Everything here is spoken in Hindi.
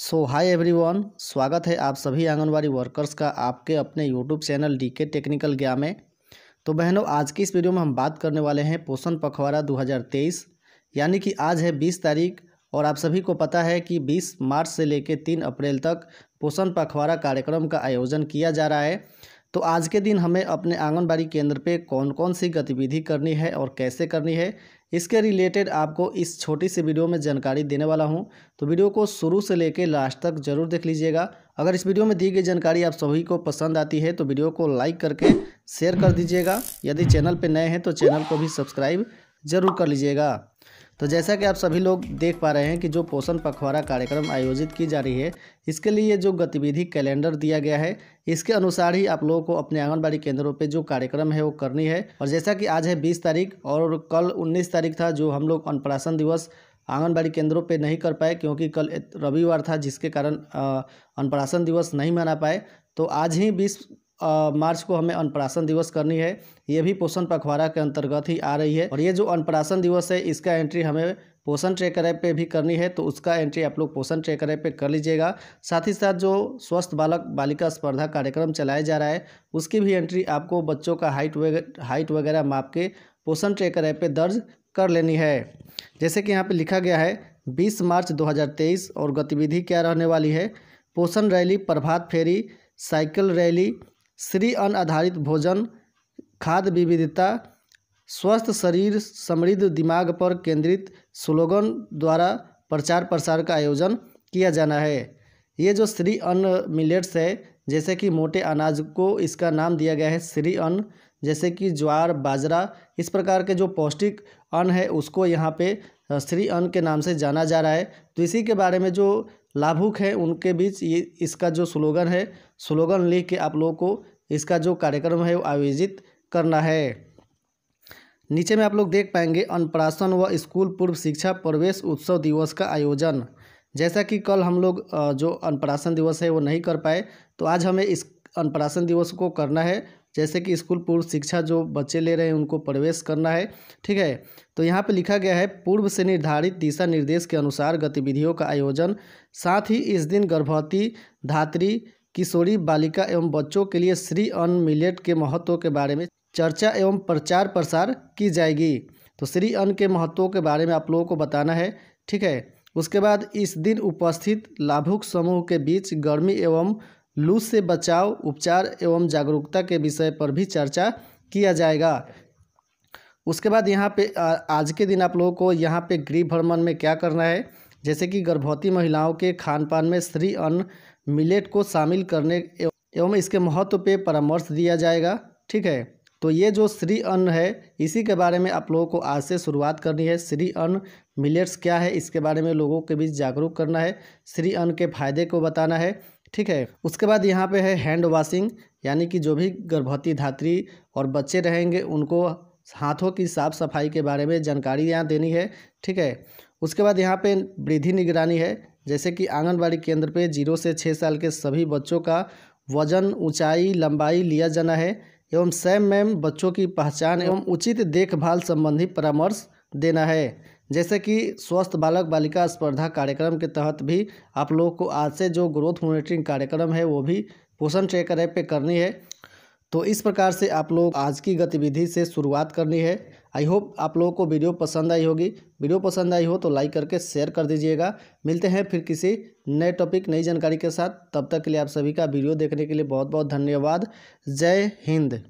सो हाय एवरीवन स्वागत है आप सभी आंगनवाड़ी वर्कर्स का आपके अपने YouTube channel D K technical ज्ञा में तो बहनों आज की इस वीडियो में हम बात करने वाले हैं पोषण पखवाड़ा 2023 यानी कि आज है 20 तारीख और आप सभी को पता है कि 20 मार्च से लेकर 3 अप्रैल तक पोषण पखवाड़ा कार्यक्रम का आयोजन किया जा रहा है तो आज के दिन हमें अपने आंगनबाड़ी केंद्र पे कौन कौन सी गतिविधि करनी है और कैसे करनी है इसके रिलेटेड आपको इस छोटी सी वीडियो में जानकारी देने वाला हूँ तो वीडियो को शुरू से लेकर लास्ट तक जरूर देख लीजिएगा अगर इस वीडियो में दी गई जानकारी आप सभी को पसंद आती है तो वीडियो को लाइक करके शेयर कर दीजिएगा यदि चैनल पर नए हैं तो चैनल को भी सब्सक्राइब जरूर कर लीजिएगा तो जैसा कि आप सभी लोग देख पा रहे हैं कि जो पोषण पखवाड़ा कार्यक्रम आयोजित की जा रही है इसके लिए जो गतिविधि कैलेंडर दिया गया है इसके अनुसार ही आप लोगों को अपने आंगनबाड़ी केंद्रों पे जो कार्यक्रम है वो करनी है और जैसा कि आज है 20 तारीख और कल 19 तारीख था जो हम लोग अन्नप्राशन दिवस आंगनबाड़ी केंद्रों पर नहीं कर पाए क्योंकि कल रविवार था जिसके कारण अन्नप्राशन दिवस नहीं मना पाए तो आज ही बीस मार्च को हमें अनप्राशन दिवस करनी है ये भी पोषण पखवाड़ा के अंतर्गत ही आ रही है और ये जो अनप्राशन दिवस है इसका एंट्री हमें पोषण ट्रेकर ऐप पे भी करनी है तो उसका एंट्री आप लोग पोषण ट्रेकर ऐप पे कर लीजिएगा साथ ही साथ जो स्वस्थ बालक बालिका स्पर्धा कार्यक्रम चलाया जा रहा है उसकी भी एंट्री आपको बच्चों का हाइट वगैरह हाइट वगैरह माप के पोषण ट्रेकर ऐप पे दर्ज कर लेनी है जैसे कि यहाँ पे लिखा गया है 20 मार्च 2023 और गतिविधि क्या रहने वाली है पोषण रैली प्रभात फेरी साइकिल रैली श्री अन्न आधारित भोजन खाद्य विविधता स्वस्थ शरीर समृद्ध दिमाग पर केंद्रित स्लोगन द्वारा प्रचार प्रसार का आयोजन किया जाना है ये जो श्री अन्न मिलेट्स है जैसे कि मोटे अनाज को इसका नाम दिया गया है श्री अन्न जैसे कि ज्वार बाजरा इस प्रकार के जो पौष्टिक अन्न है उसको यहाँ पे श्री अन्न के नाम से जाना जा रहा है तो इसी के बारे में जो लाभुक हैं उनके बीच ये इसका जो स्लोगन है स्लोगन लिख के आप लोगों को इसका जो कार्यक्रम है वो आयोजित करना है नीचे में आप लोग देख पाएंगे अनप्राशन व स्कूल पूर्व शिक्षा प्रवेश उत्सव दिवस का आयोजन जैसा कि कल हम लोग जो अनप्राशन दिवस है वो नहीं कर पाए तो आज हमें इस अनप्राशन दिवस को करना है जैसे कि स्कूल पूर्व शिक्षा जो बच्चे ले रहे हैं उनको प्रवेश करना है ठीक है तो यहाँ पे लिखा गया है पूर्व से निर्धारित दिशा निर्देश के अनुसार गतिविधियों का आयोजन साथ ही इस दिन गर्भवती धात्री किशोरी बालिका एवं बच्चों के लिए श्री अन्न मिलेट के महत्व के बारे में चर्चा एवं प्रचार प्रसार की जाएगी तो श्री अन्न के महत्व के बारे में आप लोगों को बताना है ठीक है उसके बाद इस दिन उपस्थित लाभुक समूह के बीच गर्मी एवं लू से बचाव उपचार एवं जागरूकता के विषय पर भी चर्चा किया जाएगा उसके बाद यहाँ पे आज के दिन आप लोगों को यहाँ पे गृह भ्रमण में क्या करना है जैसे कि गर्भवती महिलाओं के खान पान में श्री अन्न मिलेट को शामिल करने एवं इसके महत्व पे परामर्श दिया जाएगा ठीक है तो ये जो श्री अन्न है इसी के बारे में आप लोगों को आज से शुरुआत करनी है श्री अन्न मिलेट्स क्या है इसके बारे में लोगों के बीच जागरूक करना है श्री अन्न के फायदे को बताना है ठीक है उसके बाद यहाँ पे है हैंड वॉशिंग यानी कि जो भी गर्भवती धात्री और बच्चे रहेंगे उनको हाथों की साफ सफाई के बारे में जानकारी यहाँ देनी है ठीक है उसके बाद यहाँ पे वृद्धि निगरानी है जैसे कि आंगनबाड़ी केंद्र पे जीरो से छः साल के सभी बच्चों का वजन ऊंचाई लंबाई लिया जाना है एवं सैम मैम बच्चों की पहचान एवं उचित देखभाल संबंधी परामर्श देना है जैसे कि स्वस्थ बालक बालिका स्पर्धा कार्यक्रम के तहत भी आप लोगों को आज से जो ग्रोथ मॉनिटरिंग कार्यक्रम है वो भी पोषण ट्रेकर ऐप पे करनी है तो इस प्रकार से आप लोग आज की गतिविधि से शुरुआत करनी है आई होप आप लोगों को वीडियो पसंद आई होगी वीडियो पसंद आई हो तो लाइक करके शेयर कर दीजिएगा मिलते हैं फिर किसी नए टॉपिक नई जानकारी के साथ तब तक के लिए आप सभी का वीडियो देखने के लिए बहुत बहुत धन्यवाद जय हिंद